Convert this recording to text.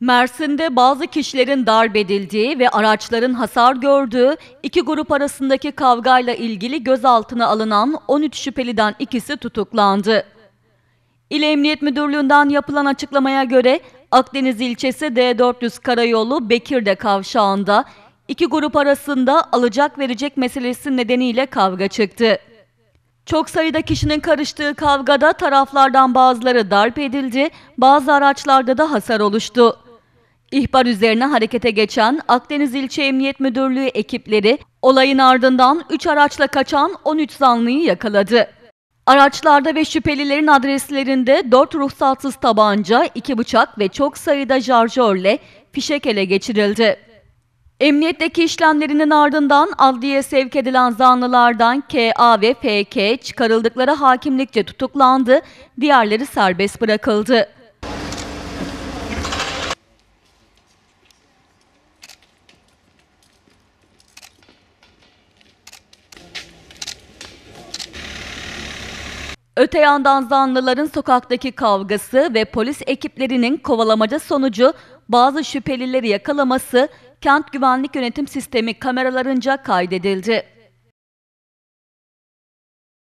Mersin'de bazı kişilerin darp edildiği ve araçların hasar gördüğü iki grup arasındaki kavgayla ilgili gözaltına alınan 13 şüpheliden ikisi tutuklandı. İl Emniyet Müdürlüğü'nden yapılan açıklamaya göre Akdeniz ilçesi D400 Karayolu Bekir'de kavşağında iki grup arasında alacak verecek meselesi nedeniyle kavga çıktı. Çok sayıda kişinin karıştığı kavgada taraflardan bazıları darp edildi, bazı araçlarda da hasar oluştu. İhbar üzerine harekete geçen Akdeniz İlçe Emniyet Müdürlüğü ekipleri olayın ardından 3 araçla kaçan 13 zanlıyı yakaladı. Araçlarda ve şüphelilerin adreslerinde 4 ruhsatsız tabanca, 2 bıçak ve çok sayıda şarjörle fişek ele geçirildi. Emniyetteki işlemlerinin ardından adliye sevk edilen zanlılardan KA ve FK çıkarıldıkları hakimlikçe tutuklandı, diğerleri serbest bırakıldı. Öte yandan zanlıların sokaktaki kavgası ve polis ekiplerinin kovalamaca sonucu bazı şüphelileri yakalaması kent güvenlik yönetim sistemi kameralarınca kaydedildi.